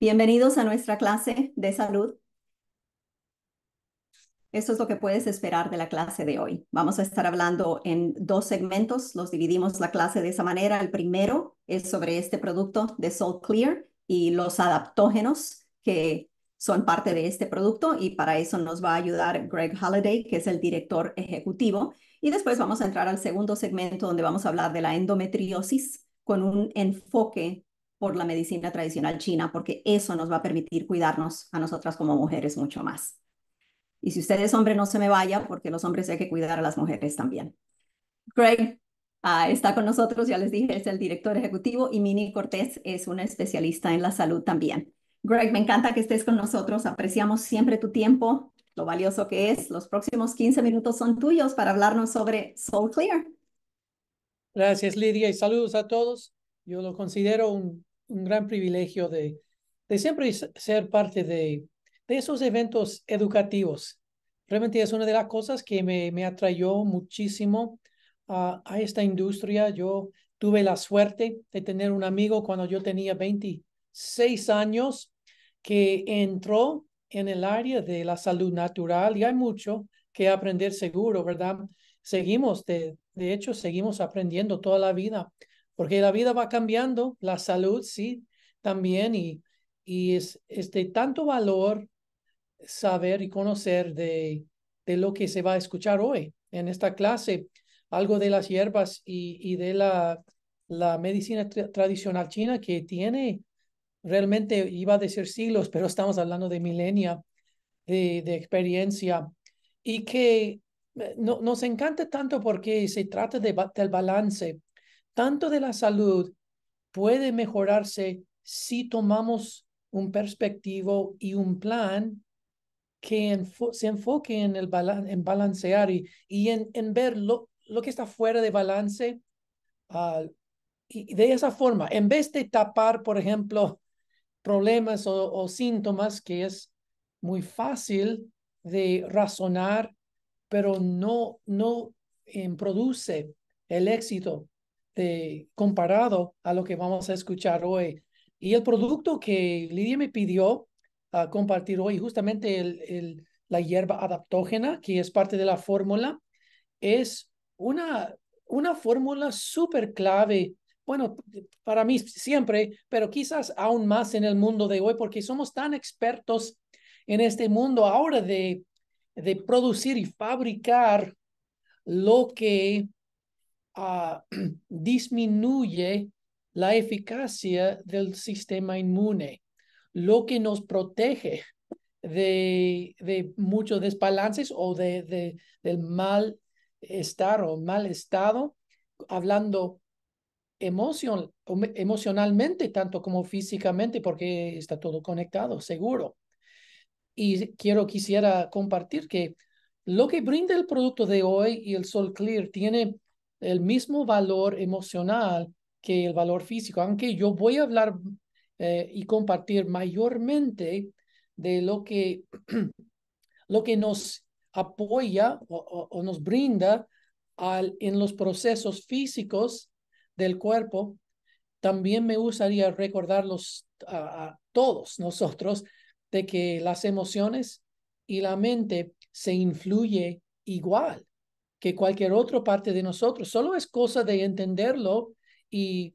Bienvenidos a nuestra clase de salud. Esto es lo que puedes esperar de la clase de hoy. Vamos a estar hablando en dos segmentos, los dividimos la clase de esa manera. El primero es sobre este producto de Soul Clear y los adaptógenos que son parte de este producto y para eso nos va a ayudar Greg Halliday, que es el director ejecutivo. Y después vamos a entrar al segundo segmento donde vamos a hablar de la endometriosis con un enfoque por la medicina tradicional china, porque eso nos va a permitir cuidarnos a nosotras como mujeres mucho más. Y si usted es hombre, no se me vaya, porque los hombres hay que cuidar a las mujeres también. Greg ah, está con nosotros, ya les dije, es el director ejecutivo y Mini Cortés es una especialista en la salud también. Greg, me encanta que estés con nosotros, apreciamos siempre tu tiempo, lo valioso que es. Los próximos 15 minutos son tuyos para hablarnos sobre Soul Clear. Gracias, Lidia, y saludos a todos. Yo lo considero un un gran privilegio de, siempre ser parte de, de esos eventos educativos. Realmente es una de las cosas que me, me atrayó muchísimo a esta industria. Yo tuve la suerte de tener un amigo cuando yo tenía 26 años que entró en el área de la salud natural y hay mucho que aprender seguro, ¿verdad? Seguimos, de, de hecho, seguimos aprendiendo toda la vida porque la vida va cambiando, la salud sí, también, y, y es, de tanto valor saber y conocer de, de lo que se va a escuchar hoy en esta clase, algo de las hierbas y, y de la, la medicina tradicional china que tiene realmente, iba a decir siglos, pero estamos hablando de milenia de, de experiencia y que eh, no, nos encanta tanto porque se trata del balance tanto de la salud puede mejorarse si tomamos un perspectivo y un plan que se enfoque en, el balancear y, en, ver lo, que está fuera de balance. y de esa forma, en vez de tapar, por ejemplo, problemas o, síntomas, que es muy fácil de razonar, pero no, eh, produce el éxito este, comparado a lo que vamos a escuchar hoy. Y el producto que Lidia me pidió a ah, compartir hoy, justamente la hierba adaptógena, que es parte de la fórmula, es una, una fórmula súper clave. Bueno, para mí siempre, pero quizás aún más en el mundo de hoy, porque somos tan expertos en este mundo ahora de, de producir y fabricar lo que Ah, disminuye la eficacia del sistema inmune, lo que nos protege de, muchos desbalances o de, de, del mal o mal estado, hablando emocionalmente tanto como físicamente, porque está todo conectado, seguro. Y quiero, quisiera compartir que lo que brinda el producto de hoy y el Sol Clear tiene el mismo valor emocional que el valor físico, aunque yo voy a hablar eh, y compartir mayormente de lo que, lo que nos apoya o, nos brinda al, en los procesos físicos del cuerpo, también me gustaría recordarlos a, a todos nosotros de que las emociones y la mente se influye igual que cualquier otra parte de nosotros. Solo es cosa de entenderlo y,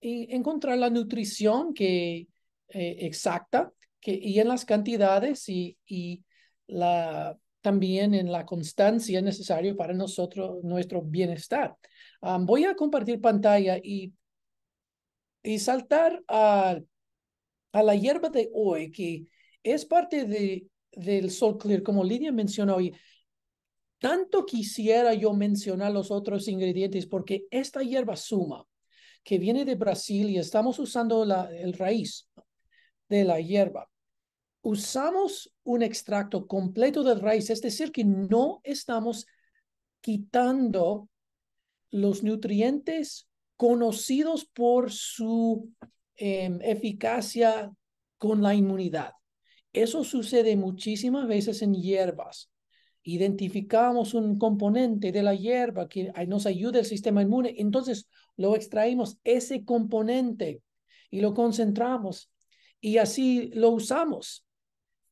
y encontrar la nutrición que, eh, exacta que, y en las cantidades y, y la, también en la constancia necesaria para nosotros, nuestro bienestar. Ah, voy a compartir pantalla y, y saltar a, a la hierba de hoy, que es parte de, del Sol Clear, como Lidia mencionó hoy tanto quisiera yo mencionar los otros ingredientes porque esta hierba suma que viene de Brasil y estamos usando la el raíz de la hierba. Usamos un extracto completo de raíz, es decir, que no estamos quitando los nutrientes conocidos por su em, eficacia con la inmunidad. Eso sucede muchísimas veces en hierbas identificamos un componente de la hierba que nos ayuda el sistema inmune, entonces lo extraímos ese componente y lo concentramos y así lo usamos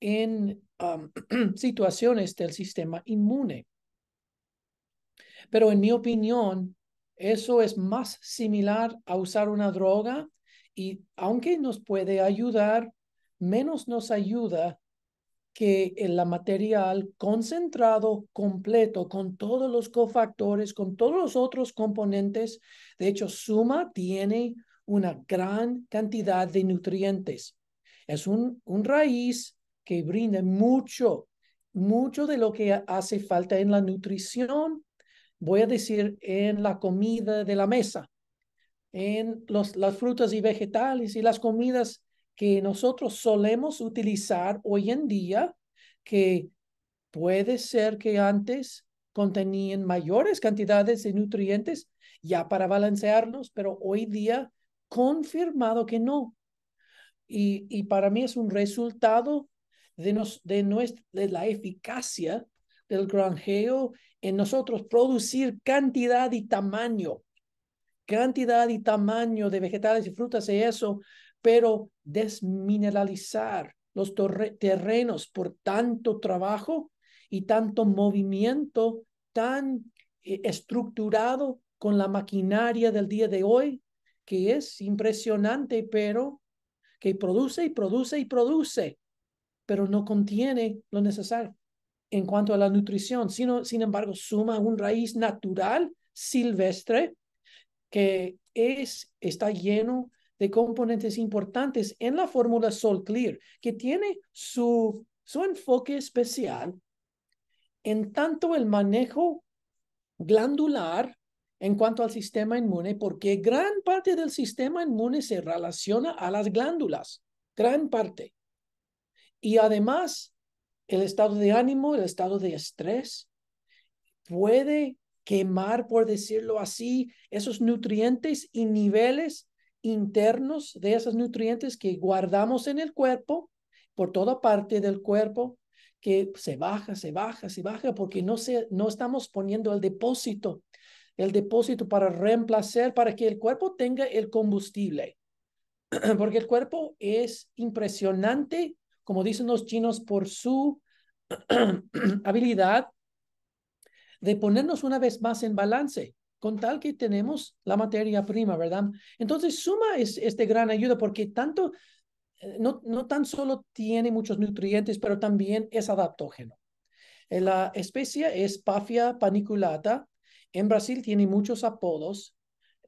en situaciones del sistema inmune. Pero en mi opinión, eso es más similar a usar una droga y aunque nos puede ayudar, menos nos ayuda que el material concentrado completo con todos los cofactores, con todos los otros componentes, de hecho suma tiene una gran cantidad de nutrientes. Es un, raíz que brinda mucho, mucho de lo que hace falta en la nutrición, voy a decir, en la comida de la mesa, en las frutas y vegetales y las comidas que nosotros solemos utilizar hoy en día, que puede ser que antes contenían mayores cantidades de nutrientes ya para balancearnos, pero hoy día confirmado que no. Y, para mí es un resultado de, de, nuestra, de la eficacia del granjeo en nosotros producir cantidad y tamaño, cantidad y tamaño de vegetales y frutas y eso pero desmineralizar los terrenos por tanto trabajo y tanto movimiento tan eh, estructurado con la maquinaria del día de hoy, que es impresionante, pero que produce y produce y produce, pero no contiene lo necesario en cuanto a la nutrición, sino, sin embargo, suma un raíz natural silvestre que es, está lleno de componentes importantes en la fórmula Sol Clear, que tiene su, su enfoque especial en tanto el manejo glandular en cuanto al sistema inmune, porque gran parte del sistema inmune se relaciona a las glándulas, gran parte. Y además, el estado de ánimo, el estado de estrés, puede quemar, por decirlo así, esos nutrientes y niveles internos de esos nutrientes que guardamos en el cuerpo, por toda parte del cuerpo, que se baja, se baja, se baja, porque no, se, no estamos poniendo el depósito, el depósito para reemplazar, para que el cuerpo tenga el combustible. Porque el cuerpo es impresionante, como dicen los chinos, por su habilidad de ponernos una vez más en balance con tal que tenemos la materia prima, ¿verdad? Entonces suma es, este gran ayuda porque tanto, eh, no, tan solo tiene muchos nutrientes, pero también es adaptógeno. Eh, la especie es Pafia paniculata. En Brasil tiene muchos apodos.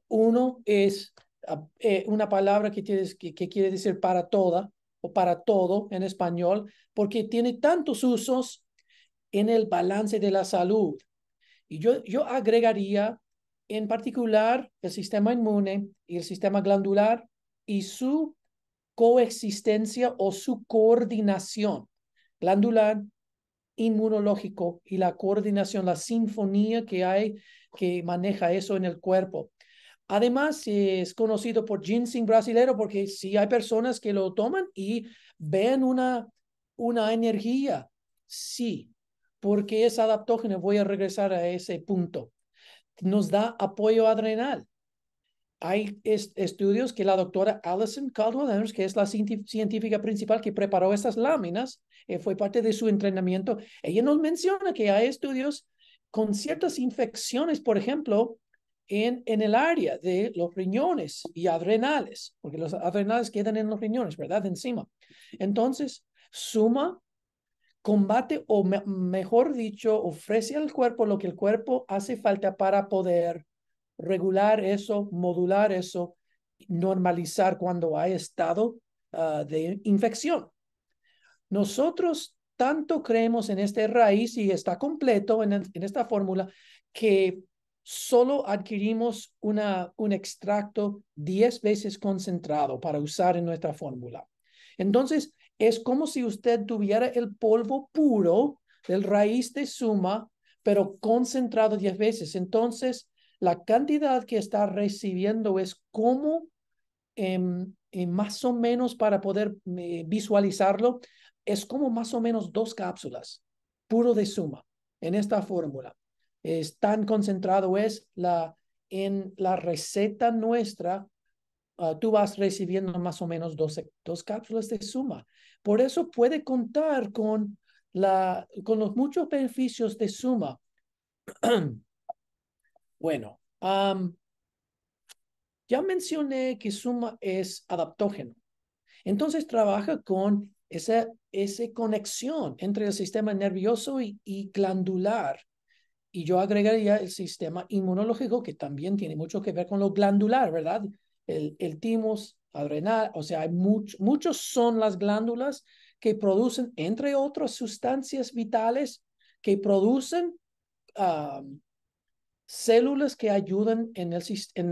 Uno es ah, eh, una palabra que, tienes, que, quiere decir para toda o para todo en español, porque tiene tantos usos en el balance de la salud. Y yo, yo agregaría en particular el sistema inmune y el sistema glandular y su coexistencia o su coordinación glandular, inmunológico y la coordinación, la sinfonía que hay que maneja eso en el cuerpo. Además, es conocido por ginseng brasilero porque si hay personas que lo toman y ven una, una energía, sí, porque es adaptógeno. Voy a regresar a ese punto nos da apoyo adrenal. Hay estudios que la doctora Allison Caldwell que es la científica principal que preparó estas láminas, eh, fue parte de su entrenamiento. Ella nos menciona que hay estudios con ciertas infecciones, por ejemplo, en, en, el área de los riñones y adrenales, porque los adrenales quedan en los riñones, ¿verdad? Encima. Entonces, suma combate o mejor dicho, ofrece al cuerpo lo que el cuerpo hace falta para poder regular eso, modular eso, normalizar cuando hay estado ah, de infección. Nosotros tanto creemos en esta raíz y está completo en, esta fórmula que solo adquirimos una, un extracto 10 veces concentrado para usar en nuestra fórmula. Entonces, es como si usted tuviera el polvo puro del raíz de suma, pero concentrado 10 veces. Entonces, la cantidad que está recibiendo es como em, eh, más o menos para poder eh, visualizarlo, es como más o menos dos cápsulas puro de suma en esta fórmula. Es tan concentrado es la en la receta nuestra Ah, tú vas recibiendo más o menos dos cápsulas de suma. Por eso puede contar con, la, con los muchos beneficios de suma. bueno, ya mencioné que suma es adaptógeno. Entonces trabaja con esa, conexión entre el sistema nervioso y, y, glandular. Y yo agregaría el sistema inmunológico, que también tiene mucho que ver con lo glandular, ¿verdad? el, el timus, adrenal, o sea, hay muchos muchos son las glándulas que producen, entre otras sustancias vitales, que producen células que ayudan en,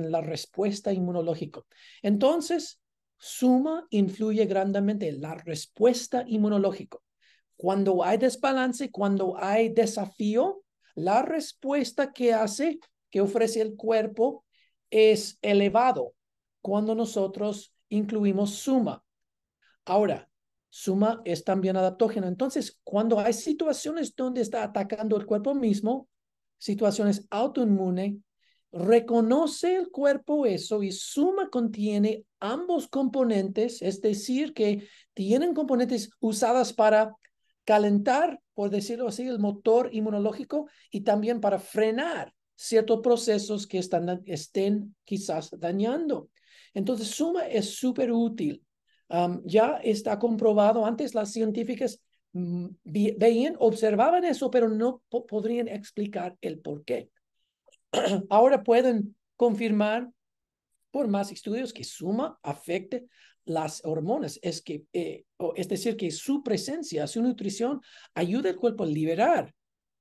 la respuesta inmunológica. Entonces, suma influye grandemente en la respuesta inmunológica. Cuando hay desbalance, cuando hay desafío, la respuesta que hace, que ofrece el cuerpo, es elevado cuando nosotros incluimos suma. Ahora, suma es también adaptógeno. Entonces, cuando hay situaciones donde está atacando el cuerpo mismo, situaciones autoinmune, reconoce el cuerpo eso y suma contiene ambos componentes, es decir, que tienen componentes usadas para calentar, por decirlo así, el motor inmunológico y también para frenar ciertos procesos que estén quizás dañando. Entonces, suma es súper útil. ya está comprobado, antes las científicas mm, veían, observaban eso, pero no podrían explicar el por qué. Ahora pueden confirmar por más estudios que suma afecte las hormonas, es, que, eh, es decir, que su presencia, su nutrición ayuda al cuerpo a liberar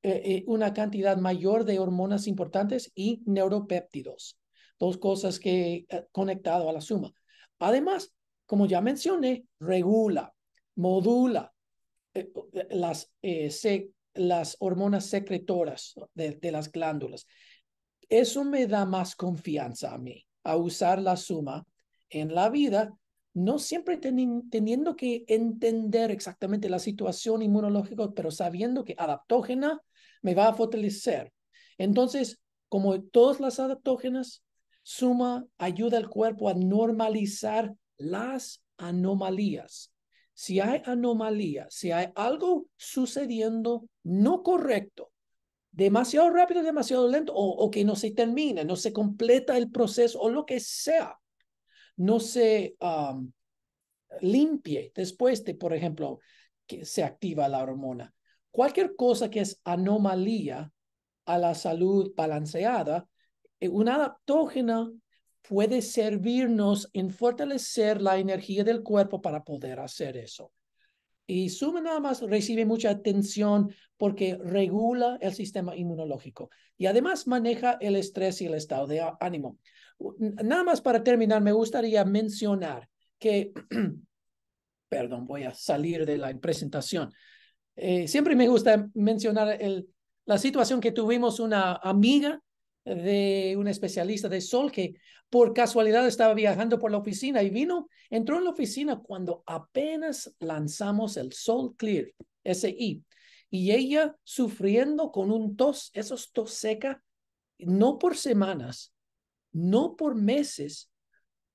eh, eh, una cantidad mayor de hormonas importantes y neuropéptidos dos cosas que eh, conectado a la suma. Además, como ya mencioné, regula, modula eh, eh, las, las hormonas secretoras de, las glándulas. Eso me da más confianza a mí, a usar la suma en la vida no siempre teniendo que entender exactamente la situación inmunológica, pero sabiendo que adaptógena me va a fortalecer. Entonces, como todas las adaptógenas, suma ayuda al cuerpo a normalizar las anomalías. Si hay anomalías, si hay algo sucediendo no correcto, demasiado rápido, demasiado lento, o, que no se termina, no se completa el proceso, o lo que sea, no se limpie después de, por ejemplo, que se activa la hormona. Cualquier cosa que es anomalía a la salud balanceada eh, una adaptógena puede servirnos en fortalecer la energía del cuerpo para poder hacer eso. Y Suma nada más recibe mucha atención porque regula el sistema inmunológico y además maneja el estrés y el estado de ánimo. Nada más para terminar, me gustaría mencionar que, perdón, voy a salir de la presentación. Eh, siempre me gusta mencionar la situación que tuvimos una amiga de un especialista de sol que por casualidad estaba viajando por la oficina y vino, entró en la oficina cuando apenas lanzamos el Sol Clear, SI, y ella sufriendo con un tos, esos tos seca, no por semanas, no por meses,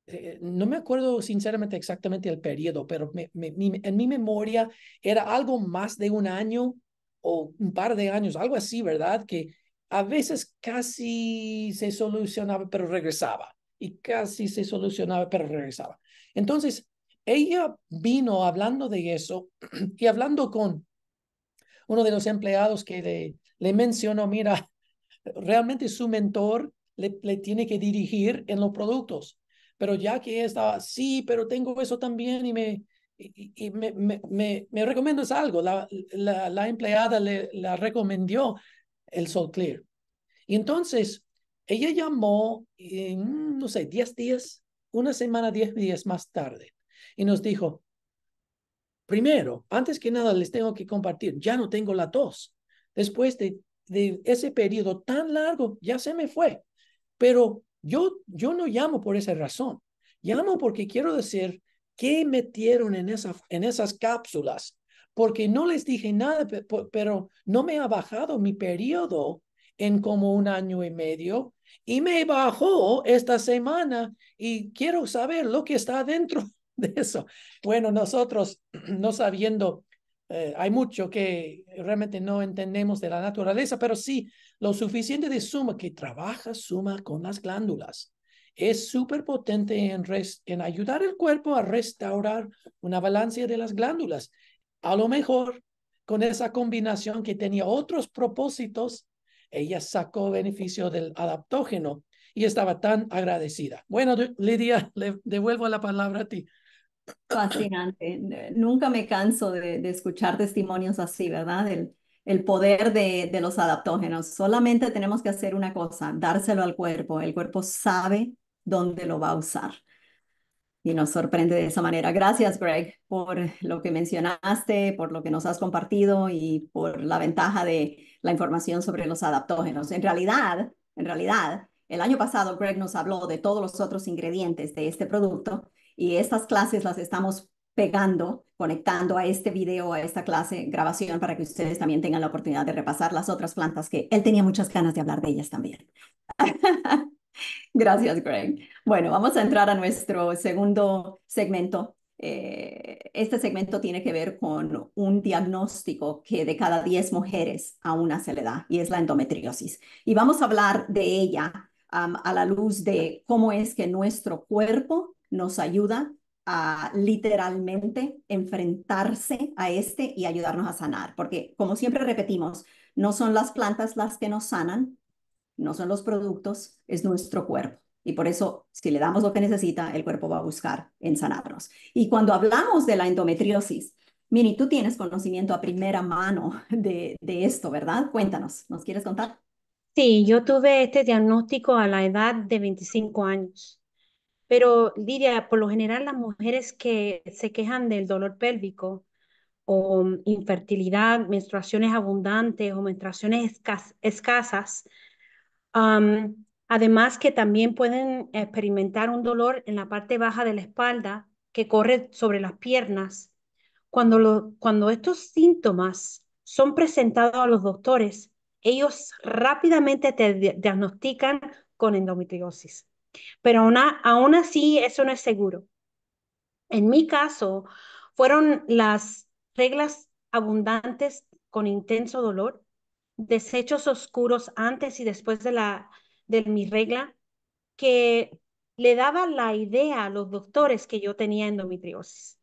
eh, no me acuerdo sinceramente exactamente el periodo, pero en mi memoria era algo más de un año o un par de años, algo así, ¿verdad? Que a veces casi se solucionaba, pero regresaba. Y casi se solucionaba, pero regresaba. Entonces, ella vino hablando de eso y hablando con uno de los empleados que le, mencionó, mira, realmente su mentor le, tiene que dirigir en los productos. Pero ya que estaba, sí, pero tengo eso también y me, y, me, me, me, algo. La, la, empleada le la recomendó, el Sol Clear. Y entonces ella llamó, eh, mm, no sé, 10 días, una semana, 10 días más tarde, y nos dijo, primero, antes que nada les tengo que compartir, ya no tengo la tos. Después de, ese periodo tan largo, ya se me fue. Pero yo, yo no llamo por esa razón. Llamo porque quiero decir qué metieron en, esa, en esas cápsulas porque no les dije nada, pero no me ha bajado mi periodo en como un año y medio y me bajó esta semana y quiero saber lo que está dentro de eso. Bueno, nosotros no sabiendo, eh, hay mucho que realmente no entendemos de la naturaleza, pero sí lo suficiente de suma que trabaja suma con las glándulas. Es súper potente en, en ayudar al cuerpo a restaurar una balance de las glándulas. A lo mejor con esa combinación que tenía otros propósitos, ella sacó beneficio del adaptógeno y estaba tan agradecida. Bueno, Lidia, le devuelvo la palabra a ti. Fascinante. Nunca me canso de, escuchar testimonios así, ¿verdad? Del el poder de los adaptógenos. Solamente tenemos que hacer una cosa, dárselo al cuerpo. El cuerpo sabe dónde lo va a usar y nos sorprende de esa manera. Gracias, Greg, por lo que mencionaste, por lo que nos has compartido y por la ventaja de la información sobre los adaptógenos. En realidad, en realidad, el año pasado Greg nos habló de todos los otros ingredientes de este producto y estas clases las estamos pegando, conectando a este video, a esta clase, grabación, para que ustedes también tengan la oportunidad de repasar las otras plantas que él tenía muchas ganas de hablar de ellas también. Gracias, Greg. Bueno, vamos a entrar a nuestro segundo segmento. Eh, este segmento tiene que ver con un diagnóstico que de cada 10 mujeres a una se le da, y es la endometriosis. Y vamos a hablar de ella a la luz de cómo es que nuestro cuerpo nos ayuda a literalmente enfrentarse a este y ayudarnos a sanar. Porque, como siempre repetimos, no son las plantas las que nos sanan, no son los productos, es nuestro cuerpo. Y por eso, si le damos lo que necesita, el cuerpo va a buscar en sanarnos. Y cuando hablamos de la endometriosis, Mini, tú tienes conocimiento a primera mano de, esto, ¿verdad? Cuéntanos, ¿nos quieres contar? Sí, yo tuve este diagnóstico a la edad de 25 años. Pero Lidia, por lo general las mujeres que se quejan del dolor pélvico o infertilidad, menstruaciones abundantes o menstruaciones escasas, además que también pueden experimentar un dolor en la parte baja de la espalda que corre sobre las piernas. Cuando, cuando estos síntomas son presentados a los doctores, ellos rápidamente te diagnostican con endometriosis. Pero una, aún así, eso no es seguro. En mi caso, fueron las reglas abundantes con intenso dolor, desechos oscuros antes y después de, la, de mi regla que le daba la idea a los doctores que yo tenía endometriosis.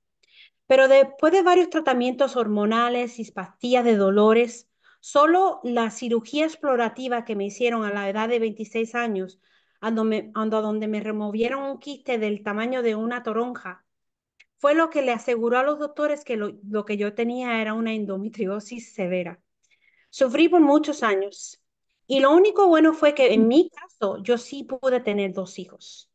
Pero después de varios tratamientos hormonales y pastillas de dolores, solo la cirugía explorativa que me hicieron a la edad de 26 años, donde me removieron un quiste del tamaño de una toronja, fue lo que le aseguró a los doctores que lo que yo tenía era una endometriosis severa. Sufrí por muchos años. Y lo único bueno fue que en mi caso yo sí pude tener dos hijos.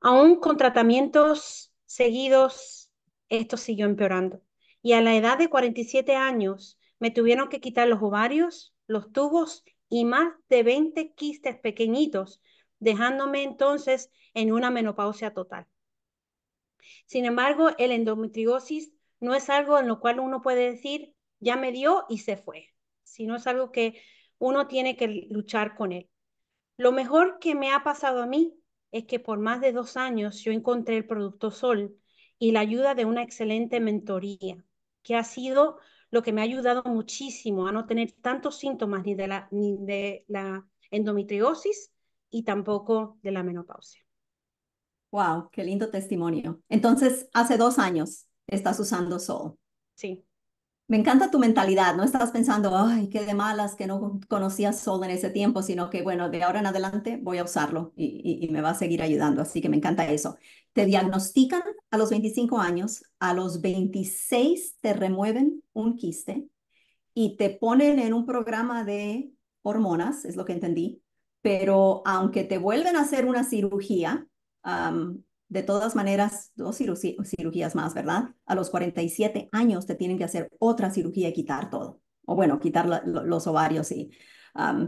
Aún con tratamientos seguidos, esto siguió empeorando. Y a la edad de 47 años me tuvieron que quitar los ovarios, los tubos y más de 20 quistes pequeñitos, dejándome entonces en una menopausia total. Sin embargo, el endometriosis no es algo en lo cual uno puede decir, ya me dio y se fue sino es algo que uno tiene que luchar con él. Lo mejor que me ha pasado a mí es que por más de dos años yo encontré el Producto Sol y la ayuda de una excelente mentoría, que ha sido lo que me ha ayudado muchísimo a no tener tantos síntomas ni de la, ni de la endometriosis y tampoco de la menopausia. Wow, qué lindo testimonio. Entonces, hace dos años estás usando Sol. Sí. Me encanta tu mentalidad, no estás pensando, ay, qué de malas que no conocías Sol en ese tiempo, sino que, bueno, de ahora en adelante voy a usarlo y, me va a seguir ayudando, así que me encanta eso. Te diagnostican a los 25 años, a los 26 te remueven un quiste y te ponen en un programa de hormonas, es lo que entendí, pero aunque te vuelven a hacer una cirugía, de todas maneras, dos cirugías más, ¿verdad? A los 47 años te tienen que hacer otra cirugía y quitar todo. O bueno, quitar los ovarios y...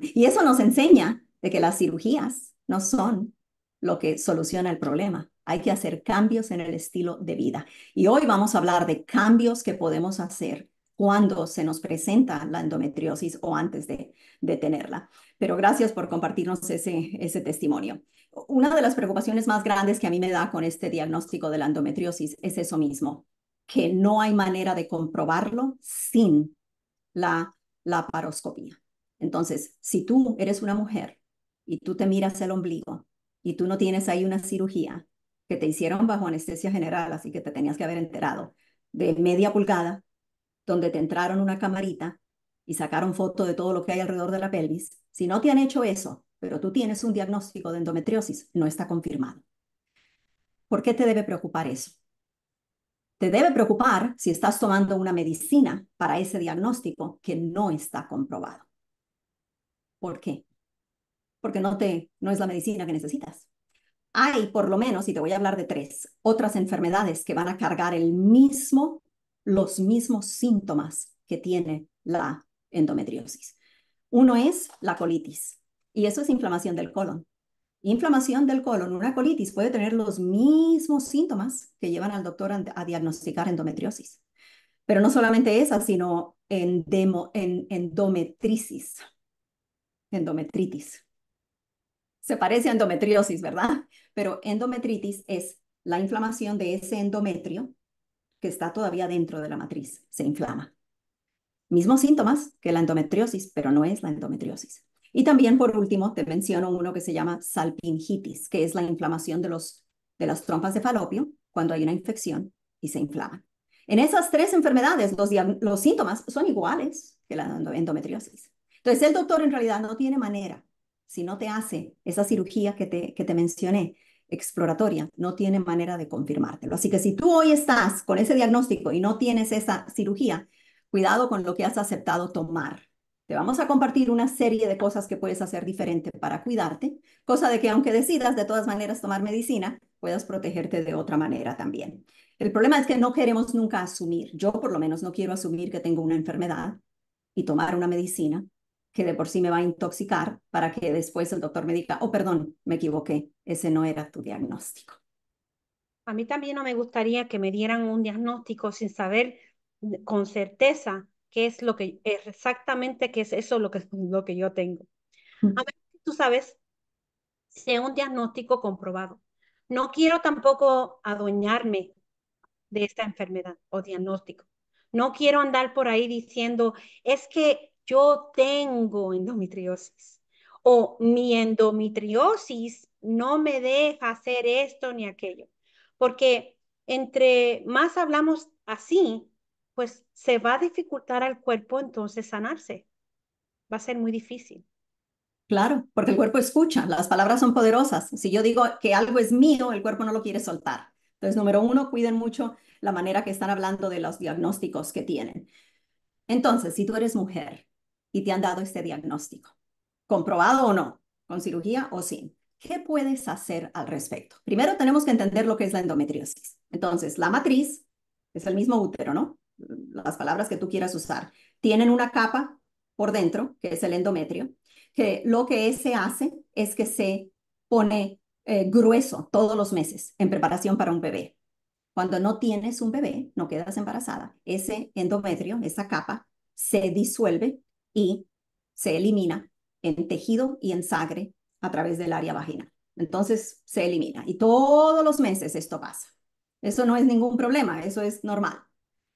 y eso nos enseña de que las cirugías no son lo que soluciona el problema. Hay que hacer cambios en el estilo de vida. Y hoy vamos a hablar de cambios que podemos hacer cuando se nos presenta la endometriosis o antes de, de tenerla. Pero gracias por compartirnos ese, testimonio. Una de las preocupaciones más grandes que a mí me da con este diagnóstico de la endometriosis es eso mismo, que no hay manera de comprobarlo sin la, la Entonces, si tú eres una mujer y tú te miras el ombligo y tú no tienes ahí una cirugía que te hicieron bajo anestesia general, así que te tenías que haber enterado, de media pulgada donde te entraron una camarita y sacaron foto de todo lo que hay alrededor de la pelvis, si no te han hecho eso, pero tú tienes un diagnóstico de endometriosis, no está confirmado. ¿Por qué te debe preocupar eso? Te debe preocupar si estás tomando una medicina para ese diagnóstico que no está comprobado. ¿Por qué? Porque no, te, no es la medicina que necesitas. Hay por lo menos, y te voy a hablar de tres, otras enfermedades que van a cargar el mismo los mismos síntomas que tiene la endometriosis. Uno es la colitis, y eso es inflamación del colon. Inflamación del colon, una colitis puede tener los mismos síntomas que llevan al doctor a, diagnosticar endometriosis. Pero no solamente esa, sino en, en endometrisis, endometritis. Se parece a endometriosis, ¿verdad? Pero endometritis es la inflamación de ese endometrio está todavía dentro de la matriz se inflama. Mismos síntomas que la endometriosis, pero no es la endometriosis. Y también, por último, te menciono uno que se llama salpingitis, que es la inflamación de, los, las trompas de falopio cuando hay una infección y se inflama. En esas tres enfermedades, los, síntomas son iguales que la endometriosis. Entonces, el doctor en realidad no tiene manera, si no te hace esa cirugía que te mencioné, exploratoria, no tiene manera de confirmártelo. Así que si tú hoy estás con ese diagnóstico y no tienes esa cirugía, cuidado con lo que has aceptado tomar. Te vamos a compartir una serie de cosas que puedes hacer diferente para cuidarte, cosa de que aunque decidas de todas maneras tomar medicina, puedas protegerte de otra manera también. El problema es que no queremos nunca asumir, yo por lo menos no quiero asumir que tengo una enfermedad y tomar una medicina que de por sí me va a intoxicar para que después el doctor me diga, oh, perdón, me equivoqué, ese no era tu diagnóstico. A mí también no me gustaría que me dieran un diagnóstico sin saber mm, con certeza qué es lo que exactamente qué es eso lo que, lo que yo tengo. Mm. A ver, tú sabes, sea un diagnóstico comprobado. No quiero tampoco adueñarme de esta enfermedad o diagnóstico. No quiero andar por ahí diciendo, es que yo tengo endometriosis o mi endometriosis no me deja hacer esto ni aquello. Porque entre más hablamos así, pues se va a dificultar al cuerpo entonces sanarse. Va a ser muy difícil. Claro, porque el cuerpo escucha, las palabras son poderosas. Si yo digo que algo es mío, el cuerpo no lo quiere soltar. Entonces, número uno, cuiden mucho la manera que están hablando de los diagnósticos que tienen. Entonces, si tú eres mujer y te han dado este diagnóstico, comprobado o no, con cirugía o sin. ¿Qué puedes hacer al respecto? Primero tenemos que entender lo que es la endometriosis. Entonces, la matriz es el mismo útero, ¿no? Las palabras que tú quieras usar. Tienen una capa por dentro, que es el endometrio, que lo que se hace es que se pone eh, grueso todos los meses en preparación para un bebé. Cuando no tienes un bebé, no quedas embarazada, ese endometrio, esa capa, se disuelve y se elimina en tejido y en sangre a través del área vaginal. Entonces se elimina y todos los meses esto pasa. Eso no es ningún problema, eso es normal.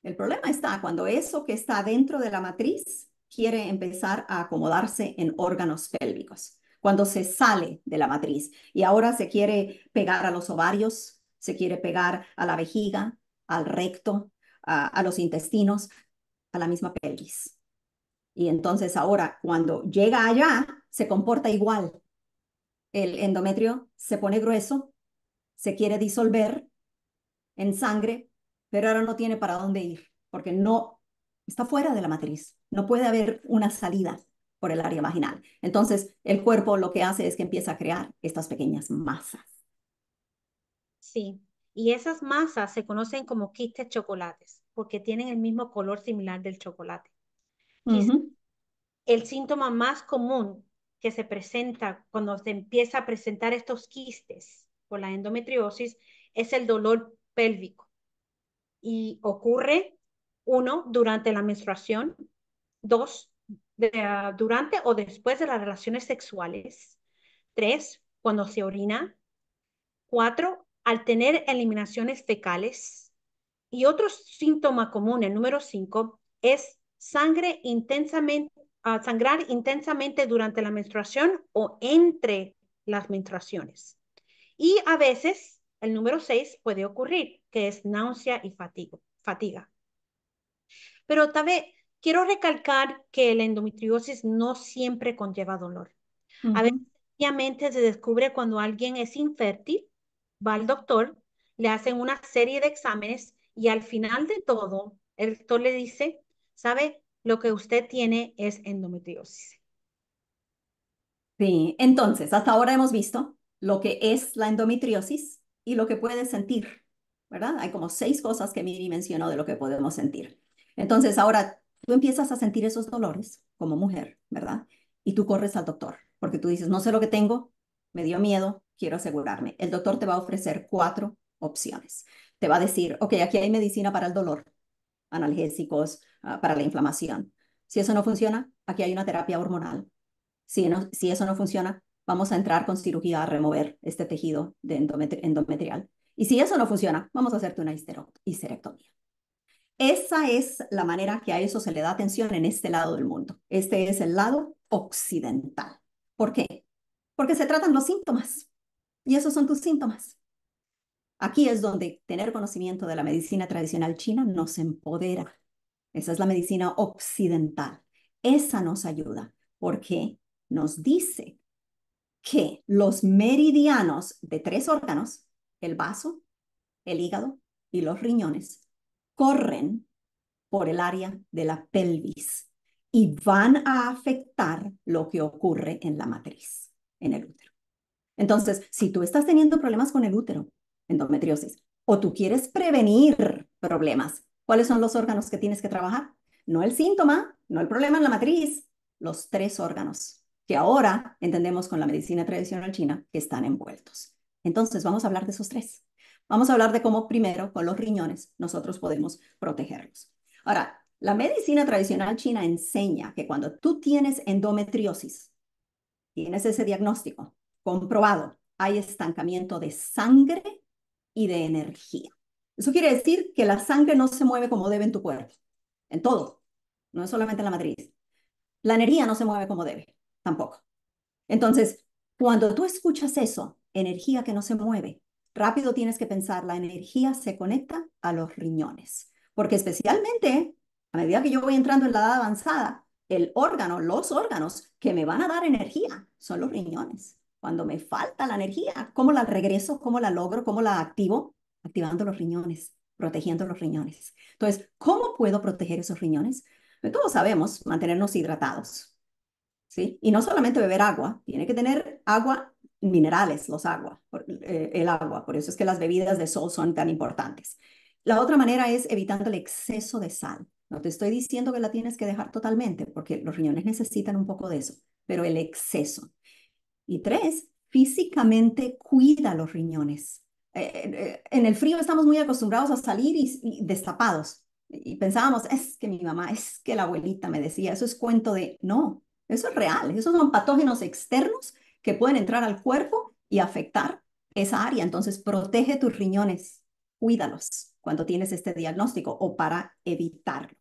El problema está cuando eso que está dentro de la matriz quiere empezar a acomodarse en órganos pélvicos, cuando se sale de la matriz y ahora se quiere pegar a los ovarios, se quiere pegar a la vejiga, al recto, a, a los intestinos, a la misma pelvis. Y entonces ahora, cuando llega allá, se comporta igual. El endometrio se pone grueso, se quiere disolver en sangre, pero ahora no tiene para dónde ir, porque no está fuera de la matriz. No puede haber una salida por el área vaginal. Entonces, el cuerpo lo que hace es que empieza a crear estas pequeñas masas. Sí, y esas masas se conocen como quistes chocolates, porque tienen el mismo color similar del chocolate el síntoma más común que se presenta cuando se empieza a presentar estos quistes por la endometriosis es el dolor pélvico. Y ocurre, uno, durante la menstruación, dos, ah, durante o después de las relaciones sexuales, tres, cuando se orina, cuatro, al tener eliminaciones fecales. Y otro síntoma común, el número cinco, es sangre intensamente, sangrar intensamente durante la menstruación o entre las menstruaciones. Y a veces, el número 6 puede ocurrir, que es náusea y fatigo, fatiga. Pero también quiero recalcar que la endometriosis no siempre conlleva dolor. A veces obviamente se descubre cuando alguien es infértil, va al doctor, le hacen una serie de exámenes y al final de todo, el doctor le dice ¿Sabe? Lo que usted tiene es endometriosis. Sí, entonces, hasta ahora hemos visto lo que es la endometriosis y lo que puedes sentir, ¿verdad? Hay como seis cosas que Miri mencionó de lo que podemos sentir. Entonces, ahora tú empiezas a sentir esos dolores como mujer, ¿verdad? Y tú corres al doctor porque tú dices, no sé lo que tengo, me dio miedo, quiero asegurarme. El doctor te va a ofrecer cuatro opciones. Te va a decir, ok, aquí hay medicina para el dolor, analgésicos ah, para la inflamación. Si eso no funciona, aquí hay una terapia hormonal. Si, no, si eso no funciona, vamos a entrar con cirugía a remover este tejido de endometrial. Y si eso no funciona, vamos a hacerte una histerectomía. Esa es la manera que a eso se le da atención en este lado del mundo. Este es el lado occidental. ¿Por qué? Porque se tratan los síntomas. Y esos son tus síntomas. Aquí es donde tener conocimiento de la medicina tradicional china nos empodera. Esa es la medicina occidental. Esa nos ayuda porque nos dice que los meridianos de tres órganos, el vaso, el hígado y los riñones, corren por el área de la pelvis y van a afectar lo que ocurre en la matriz, en el útero. Entonces, si tú estás teniendo problemas con el útero, endometriosis. O tú quieres prevenir problemas. ¿Cuáles son los órganos que tienes que trabajar? No el síntoma, no el problema en la matriz, los tres órganos que ahora entendemos con la medicina tradicional china que están envueltos. Entonces, vamos a hablar de esos tres. Vamos a hablar de cómo primero con los riñones nosotros podemos protegerlos. Ahora, la medicina tradicional china enseña que cuando tú tienes endometriosis, tienes ese diagnóstico comprobado, hay estancamiento de sangre y de energía. Eso quiere decir que la sangre no se mueve como debe en tu cuerpo, en todo, no es solamente en la matriz. La energía no se mueve como debe, tampoco. Entonces, cuando tú escuchas eso, energía que no se mueve, rápido tienes que pensar, la energía se conecta a los riñones, porque especialmente a medida que yo voy entrando en la edad avanzada, el órgano, los órganos que me van a dar energía son los riñones. Cuando me falta la energía, ¿cómo la regreso? ¿Cómo la logro? ¿Cómo la activo? Activando los riñones, protegiendo los riñones. Entonces, ¿cómo puedo proteger esos riñones? Pues, todos sabemos mantenernos hidratados, ¿sí? Y no solamente beber agua, tiene que tener agua, minerales, los aguas, eh, el agua. Por eso es que las bebidas de sol son tan importantes. La otra manera es evitando el exceso de sal. No te estoy diciendo que la tienes que dejar totalmente, porque los riñones necesitan un poco de eso, pero el exceso. Y tres, físicamente cuida los riñones. Eh, eh, eh, en el frío estamos muy acostumbrados a salir destapados. Y pensábamos, es que mi mamá, es que la abuelita me decía, eso es cuento de, no, eso es real, esos son patógenos externos que pueden entrar al cuerpo y afectar esa área. Entonces, protege tus riñones, cuídalos cuando tienes este diagnóstico o para evitarlo.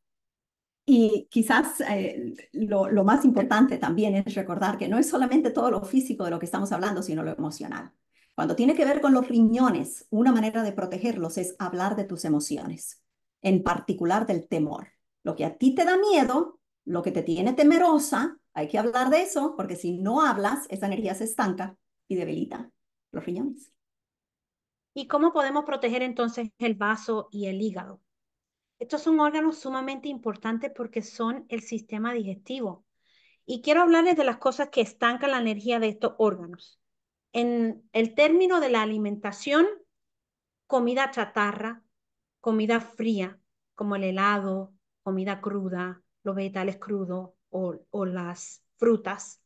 Y quizás eh, lo, lo, más importante también es recordar que no es solamente todo lo físico de lo que estamos hablando, sino lo emocional. Cuando tiene que ver con los riñones, una manera de protegerlos es hablar de tus emociones, en particular del temor. Lo que a ti te da miedo, lo que te tiene temerosa, hay que hablar de eso, porque si no hablas, esa energía se estanca y debilita los riñones. ¿Y cómo podemos proteger entonces el vaso y el hígado? Estos son órganos sumamente importantes porque son el sistema digestivo. Y quiero hablarles de las cosas que estancan la energía de estos órganos. En el término de la alimentación, comida chatarra, comida fría, como el helado, comida cruda, los vegetales crudos o, o las frutas.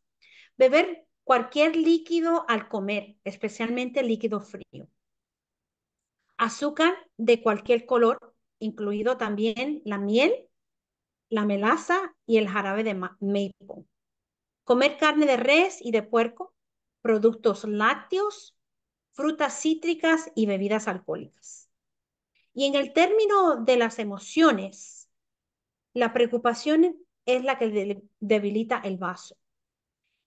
Beber cualquier líquido al comer, especialmente líquido frío. Azúcar de cualquier color, incluido también la miel, la melaza y el jarabe de maple. Comer carne de res y de puerco, productos lácteos, frutas cítricas y bebidas alcohólicas. Y en el término de las emociones, la preocupación es la que debilita el vaso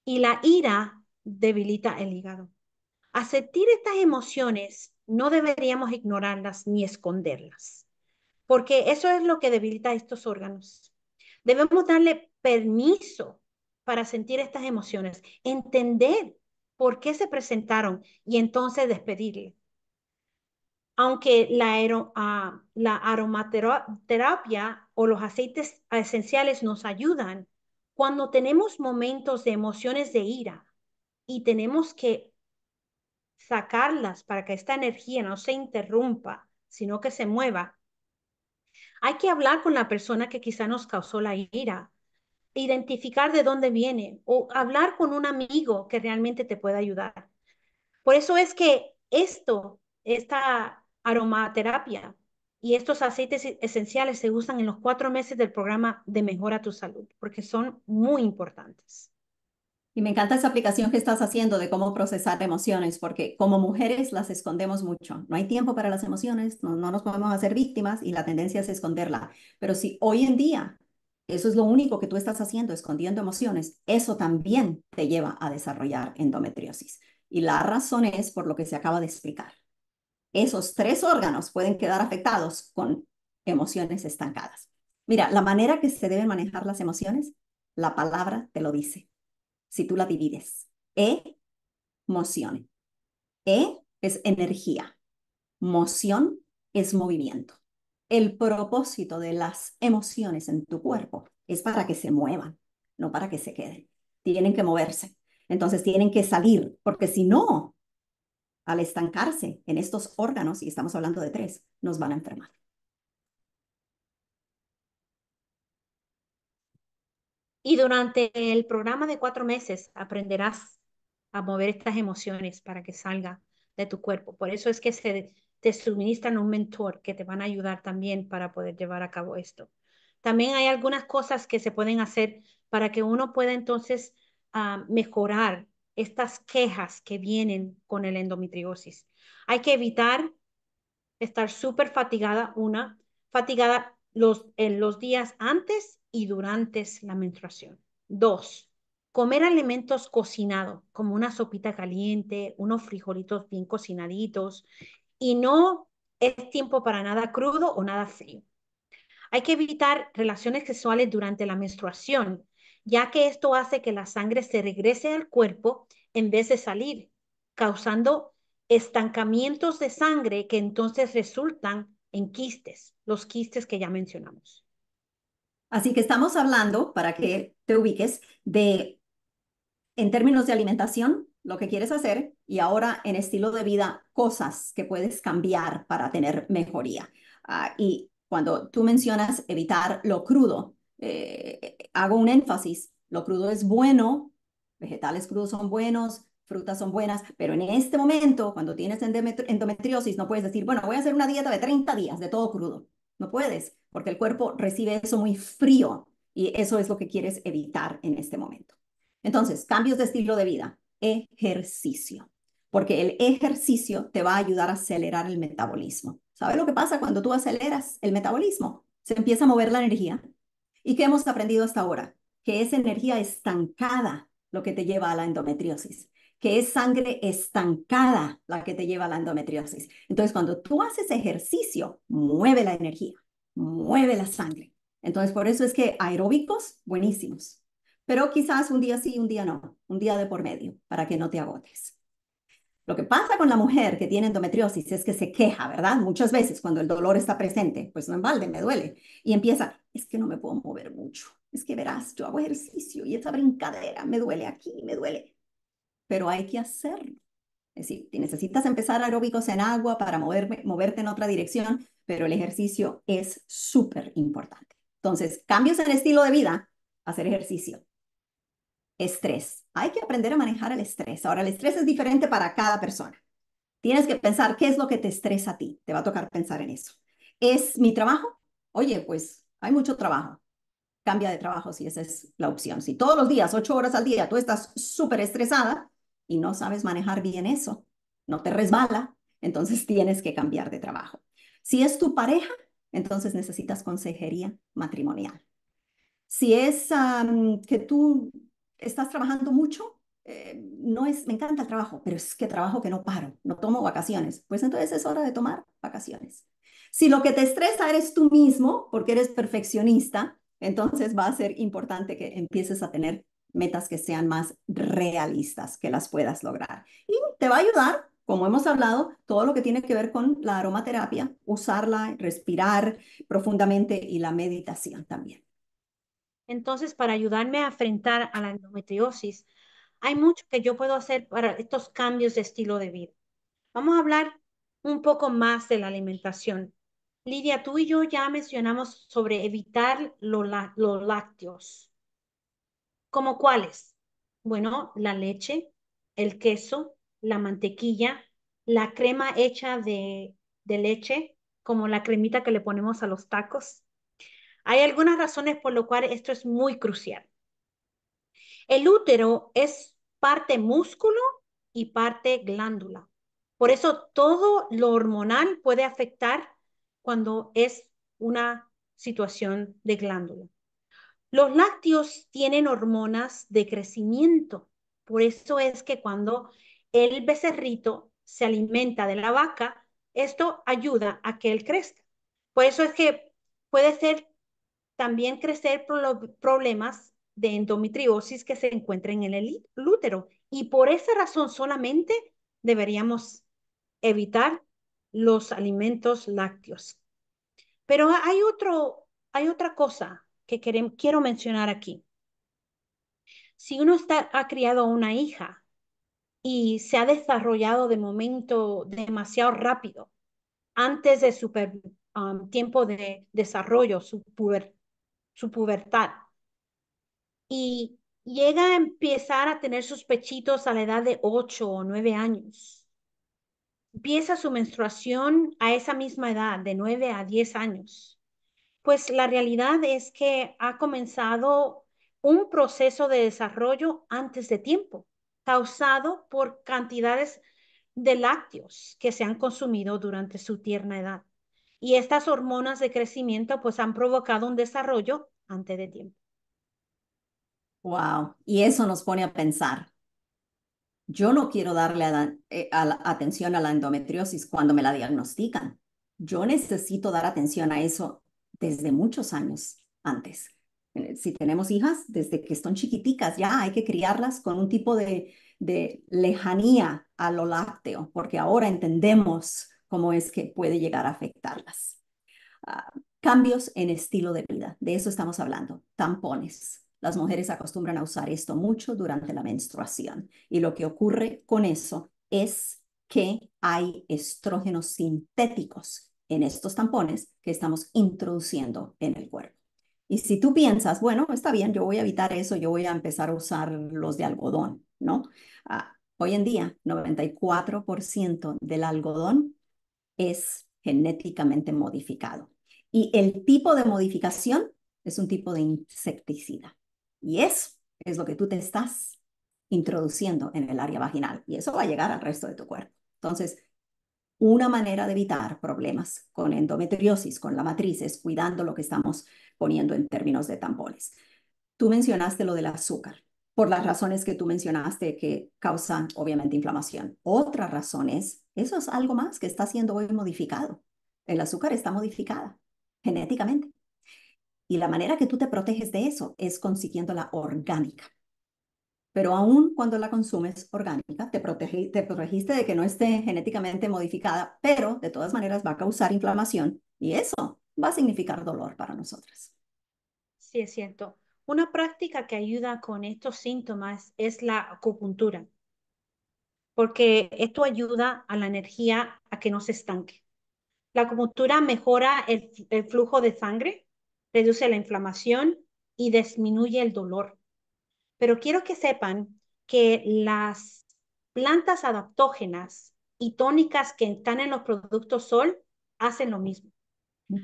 y la ira debilita el hígado. Aceptar estas emociones no deberíamos ignorarlas ni esconderlas porque eso es lo que debilita estos órganos. Debemos darle permiso para sentir estas emociones, entender por qué se presentaron y entonces despedirle. Aunque la, ah, la aromaterapia o los aceites esenciales nos ayudan, cuando tenemos momentos de emociones de ira y tenemos que sacarlas para que esta energía no se interrumpa, sino que se mueva, hay que hablar con la persona que quizá nos causó la ira, identificar de dónde viene o hablar con un amigo que realmente te pueda ayudar. Por eso es que esto, esta aromaterapia y estos aceites e-, esenciales se usan en los cuatro meses del programa de mejora tu salud, porque son muy importantes. Y me encanta esa aplicación que estás haciendo de cómo procesar emociones, porque como mujeres las escondemos mucho. No hay tiempo para las emociones, no, nos podemos hacer víctimas y la tendencia es esconderla. Pero si hoy en día eso es lo único que tú estás haciendo, escondiendo emociones, eso también te lleva a desarrollar endometriosis. Y la razón es por lo que se acaba de explicar. Esos tres órganos pueden quedar afectados con emociones estancadas. Mira, la manera que se deben manejar las emociones, la palabra te lo dice si tú la divides. E, moción. E es energía. Moción es movimiento. El propósito de las emociones en tu cuerpo es para que se muevan, no para que se queden. Tienen que moverse. Entonces tienen que salir, porque si no, al estancarse en estos órganos, y estamos hablando de tres, nos van a enfermar. Y durante el programa de cuatro meses aprenderás a mover estas emociones para que salga de tu cuerpo. Por eso es que se, te suministran un mentor que te van a ayudar también para poder llevar a cabo esto. También hay algunas cosas que se pueden hacer para que uno pueda entonces ah, mejorar estas quejas que vienen con el endometriosis. Hay que evitar estar súper fatigada, una, fatigada los, en los días antes y durante la menstruación. Dos, comer alimentos cocinados, como una sopita caliente, unos frijolitos bien cocinaditos, y no es tiempo para nada crudo o nada frío. Hay que evitar relaciones sexuales durante la menstruación, ya que esto hace que la sangre se regrese al cuerpo en vez de salir, causando estancamientos de sangre que entonces resultan en quistes, los quistes que ya mencionamos. Así que estamos hablando, para que te ubiques, de, en términos de alimentación, lo que quieres hacer y ahora en estilo de vida, cosas que puedes cambiar para tener mejoría. Ah, y cuando tú mencionas evitar lo crudo, eh, hago un énfasis, lo crudo es bueno, vegetales crudos son buenos, frutas son buenas, pero en este momento, cuando tienes endometriosis, no puedes decir, bueno, voy a hacer una dieta de 30 días de todo crudo. No puedes, porque el cuerpo recibe eso muy frío y eso es lo que quieres evitar en este momento. Entonces, cambios de estilo de vida, ejercicio, porque el ejercicio te va a ayudar a acelerar el metabolismo. ¿Sabes lo que pasa cuando tú aceleras el metabolismo? Se empieza a mover la energía. ¿Y qué hemos aprendido hasta ahora? Que esa energía estancada lo que te lleva a la endometriosis que es sangre estancada la que te lleva a la endometriosis. Entonces, cuando tú haces ejercicio, mueve la energía, mueve la sangre. Entonces, por eso es que aeróbicos, buenísimos. Pero quizás un día sí, un día no, un día de por medio, para que no te agotes. Lo que pasa con la mujer que tiene endometriosis es que se queja, ¿verdad? Muchas veces cuando el dolor está presente, pues no en balde, me duele. Y empieza, es que no me puedo mover mucho. Es que verás, yo hago ejercicio y esta brincadera me duele aquí, me duele pero hay que hacerlo. Es decir, necesitas empezar aeróbicos en agua para moverte en otra dirección, pero el ejercicio es súper importante. Entonces, cambios en estilo de vida, hacer ejercicio. Estrés. Hay que aprender a manejar el estrés. Ahora, el estrés es diferente para cada persona. Tienes que pensar qué es lo que te estresa a ti. Te va a tocar pensar en eso. ¿Es mi trabajo? Oye, pues hay mucho trabajo. Cambia de trabajo si esa es la opción. Si todos los días, ocho horas al día, tú estás súper estresada, y no sabes manejar bien eso, no te resbala, entonces tienes que cambiar de trabajo. Si es tu pareja, entonces necesitas consejería matrimonial. Si es que tú estás trabajando mucho, eh, no es, me encanta el trabajo, pero es que trabajo que no paro, no tomo vacaciones, pues entonces es hora de tomar vacaciones. Si lo que te estresa eres tú mismo, porque eres perfeccionista, entonces va a ser importante que empieces a tener metas que sean más realistas, que las puedas lograr. Y te va a ayudar, como hemos hablado, todo lo que tiene que ver con la aromaterapia, usarla, respirar profundamente y la meditación también. Entonces, para ayudarme a enfrentar a la endometriosis, hay mucho que yo puedo hacer para estos cambios de estilo de vida. Vamos a hablar un poco más de la alimentación. Lidia, tú y yo ya mencionamos sobre evitar los, los lácteos. ¿Cómo cuáles? Bueno, la leche, el queso, la mantequilla, la crema hecha de, de leche, como la cremita que le ponemos a los tacos. Hay algunas razones por lo cual esto es muy crucial. El útero es parte músculo y parte glándula. Por eso todo lo hormonal puede afectar cuando es una situación de glándula. Los lácteos tienen hormonas de crecimiento, por eso es que cuando el becerrito se alimenta de la vaca, esto ayuda a que él crezca. Por eso es que puede ser también crecer los problemas de endometriosis que se encuentren en el útero. Y por esa razón solamente deberíamos evitar los alimentos lácteos. Pero hay, otro, hay otra cosa que quiero mencionar aquí. Si uno está, ha criado una hija y se ha desarrollado de momento demasiado rápido, antes de su um, tiempo de desarrollo, su, su pubertad, y llega a empezar a tener sus pechitos a la edad de 8 o 9 años. Empieza su menstruación a esa misma edad, de 9 a 10 años pues la realidad es que ha comenzado un proceso de desarrollo antes de tiempo, causado por cantidades de lácteos que se han consumido durante su tierna edad. Y estas hormonas de crecimiento pues han provocado un desarrollo antes de tiempo. Wow, y eso nos pone a pensar. Yo no quiero darle eh, atención a la endometriosis cuando me la diagnostican. Yo necesito dar atención a eso desde muchos años antes. Eh, si tenemos hijas, desde que están chiquiticas, ya hay que criarlas con un tipo de, de lejanía a lo lácteo, porque ahora entendemos cómo es que puede llegar a afectarlas. Ah, cambios en estilo de vida, de eso estamos hablando, tampones. Las mujeres acostumbran a usar esto mucho durante la menstruación y lo que ocurre con eso es que hay estrógenos sintéticos en estos tampones que estamos introduciendo en el cuerpo. Y si tú piensas, bueno, está bien, yo voy a evitar eso, yo voy a empezar a usar los de algodón, ¿no? Ah, hoy en día, 94% del algodón es genéticamente modificado. Y el tipo de modificación es un tipo de insecticida. Y eso es lo que tú te estás introduciendo en el área vaginal. Y eso va a llegar al resto de tu cuerpo. Entonces, una manera de evitar problemas con endometriosis, con la matriz, es cuidando lo que estamos poniendo en términos de tampones. Tú mencionaste lo del azúcar, por las razones que tú mencionaste que causan obviamente inflamación. Otra razón es, eso es algo más que está siendo hoy modificado. El azúcar está modificada genéticamente. Y la manera que tú te proteges de eso es consiguiendo la orgánica pero aún cuando la consumes orgánica, te, protege, te protegiste de que no esté genéticamente modificada, pero de todas maneras va a causar inflamación y eso va a significar dolor para nosotras. Sí, es cierto. Una práctica que ayuda con estos síntomas es la acupuntura, porque esto ayuda a la energía a que no se estanque. La acupuntura mejora el flujo de sangre, reduce la inflamación y disminuye el dolor. Pero quiero que sepan que las plantas adaptógenas y tónicas que están en los productos sol hacen lo mismo.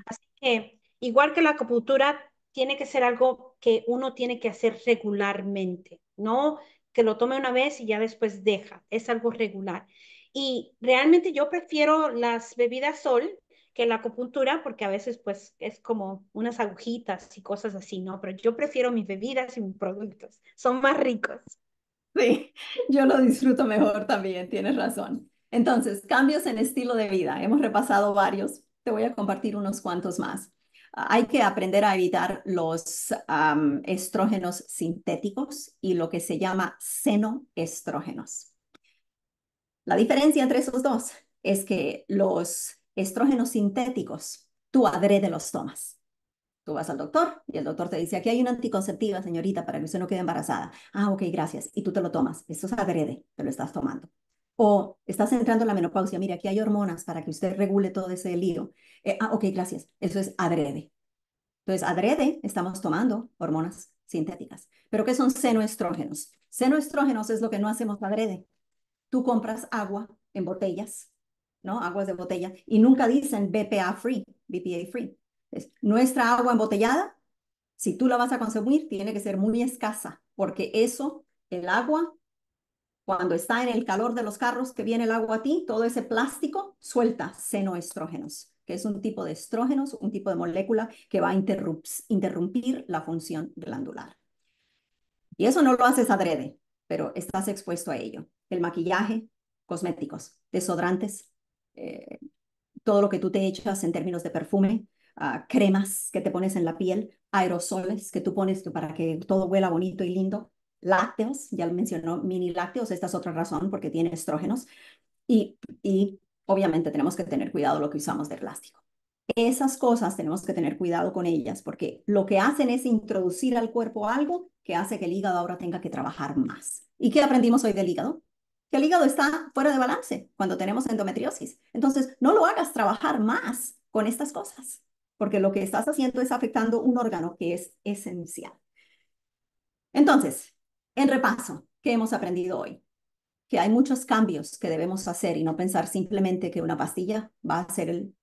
Así que, igual que la acupuntura, tiene que ser algo que uno tiene que hacer regularmente, no que lo tome una vez y ya después deja, es algo regular. Y realmente yo prefiero las bebidas sol que la acupuntura, porque a veces pues es como unas agujitas y cosas así, ¿no? Pero yo prefiero mis bebidas y mis productos, son más ricos. Sí, yo lo disfruto mejor también, tienes razón. Entonces, cambios en estilo de vida, hemos repasado varios, te voy a compartir unos cuantos más. hay que aprender a evitar los estrógenos sintéticos y lo que se llama senoestrógenos. La diferencia entre esos dos es que los estrógenos sintéticos, tú adrede los tomas. Tú vas al doctor y el doctor te dice, aquí hay una anticonceptiva, señorita, para que usted no quede embarazada. Ah, ok, gracias. Y tú te lo tomas. Eso es adrede, te lo estás tomando. O estás entrando en la menopausia, mira, aquí hay hormonas para que usted regule todo ese lío. Eh, ah, ok, gracias. Eso es adrede. Entonces, adrede estamos tomando hormonas sintéticas. ¿Pero qué son senoestrógenos? Senoestrógenos es lo que no hacemos adrede. Tú compras agua en botellas ¿no? Aguas de botella, y nunca dicen BPA free, BPA free. nuestra agua embotellada, si tú la vas a consumir, tiene que ser muy escasa, porque eso, el agua, cuando está en el calor de los carros que viene el agua a ti, todo ese plástico suelta senoestrógenos, que es un tipo de estrógenos, un tipo de molécula que va a interrumpir la función glandular. Y eso no lo haces adrede, pero estás expuesto a ello. El maquillaje, cosméticos, desodorantes, eh, todo lo que tú te echas en términos de perfume, ah, cremas que te pones en la piel, aerosoles que tú pones para que todo huela bonito y lindo, lácteos, ya lo mencionó mini lácteos, esta es otra razón porque tiene estrógenos, y, y obviamente tenemos que tener cuidado lo que usamos de plástico. Esas cosas tenemos que tener cuidado con ellas porque lo que hacen es introducir al cuerpo algo que hace que el hígado ahora tenga que trabajar más. ¿Y qué aprendimos hoy del hígado? que el hígado está fuera de balance cuando tenemos endometriosis. Entonces, no lo hagas trabajar más con estas cosas, porque lo que estás haciendo es afectando un órgano que es esencial. Entonces, en repaso, ¿qué hemos aprendido hoy? Que hay muchos cambios que debemos hacer y no pensar simplemente que una pastilla va a ser el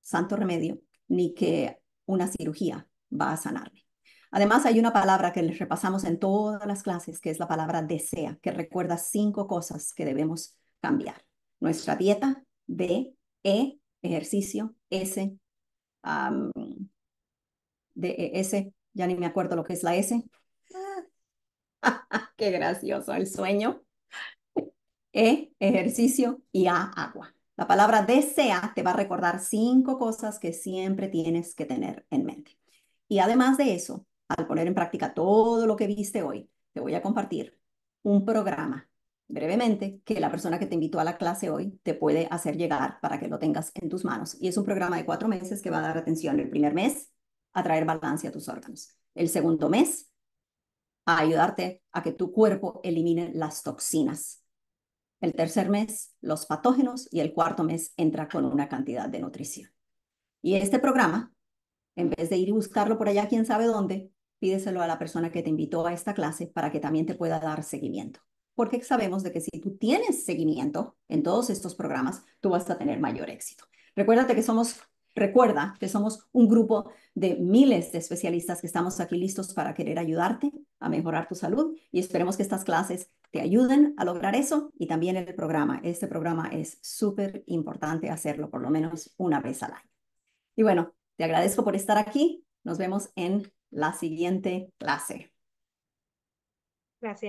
santo remedio, ni que una cirugía va a sanarme. Además, hay una palabra que les repasamos en todas las clases, que es la palabra desea, que recuerda cinco cosas que debemos cambiar. Nuestra dieta, D, E, ejercicio, S, D, e, S, ya ni me acuerdo lo que es la S. Qué gracioso el sueño. E, ejercicio y A, agua. La palabra desea te va a recordar cinco cosas que siempre tienes que tener en mente. Y además de eso, al poner en práctica todo lo que viste hoy, te voy a compartir un programa brevemente que la persona que te invitó a la clase hoy te puede hacer llegar para que lo tengas en tus manos. Y es un programa de cuatro meses que va a dar atención el primer mes a traer balance a tus órganos. El segundo mes, a ayudarte a que tu cuerpo elimine las toxinas. El tercer mes, los patógenos. Y el cuarto mes entra con una cantidad de nutrición. Y este programa, en vez de ir y buscarlo por allá, quién sabe dónde, pídeselo a la persona que te invitó a esta clase para que también te pueda dar seguimiento. Porque sabemos de que si tú tienes seguimiento en todos estos programas, tú vas a tener mayor éxito. Recuérdate que somos, recuerda que somos un grupo de miles de especialistas que estamos aquí listos para querer ayudarte a mejorar tu salud y esperemos que estas clases te ayuden a lograr eso y también el programa. Este programa es súper importante hacerlo por lo menos una vez al año. Y bueno, te agradezco por estar aquí. Nos vemos en la siguiente clase. Gracias.